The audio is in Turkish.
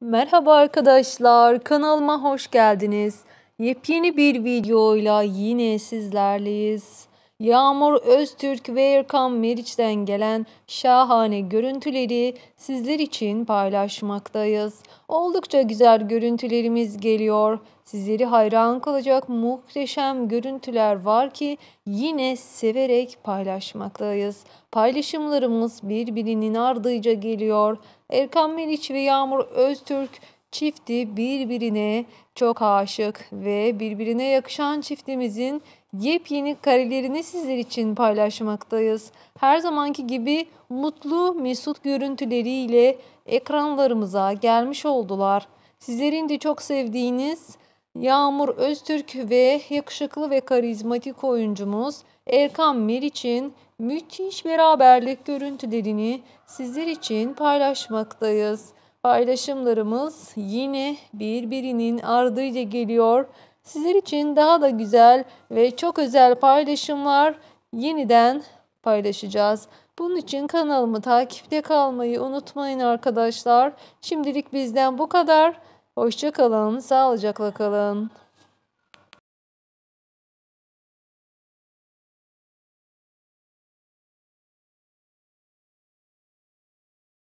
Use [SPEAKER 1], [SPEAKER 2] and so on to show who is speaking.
[SPEAKER 1] Merhaba arkadaşlar, kanalıma hoş geldiniz. Yepyeni bir videoyla yine sizlerleyiz. Yağmur Öztürk ve Erkan Meriç'ten gelen şahane görüntüleri sizler için paylaşmaktayız. Oldukça güzel görüntülerimiz geliyor. Sizleri hayran kalacak muhteşem görüntüler var ki yine severek paylaşmaktayız. Paylaşımlarımız birbirinin ardıyla geliyor. Erkan Meriç ve Yağmur Öztürk çifti birbirine çok aşık ve birbirine yakışan çiftimizin yepyeni karelerini sizler için paylaşmaktayız. Her zamanki gibi mutlu mesut görüntüleriyle ekranlarımıza gelmiş oldular. Sizlerin de çok sevdiğiniz Yağmur Öztürk ve yakışıklı ve karizmatik oyuncumuz Erkan Meriç'in müthiş beraberlik görüntülerini sizler için paylaşmaktayız. Paylaşımlarımız yine birbirinin ardıyla geliyor. Sizler için daha da güzel ve çok özel paylaşımlar yeniden paylaşacağız. Bunun için kanalımı takipte kalmayı unutmayın arkadaşlar. Şimdilik bizden bu kadar. Hoşçakalın, sağlıcakla kalın.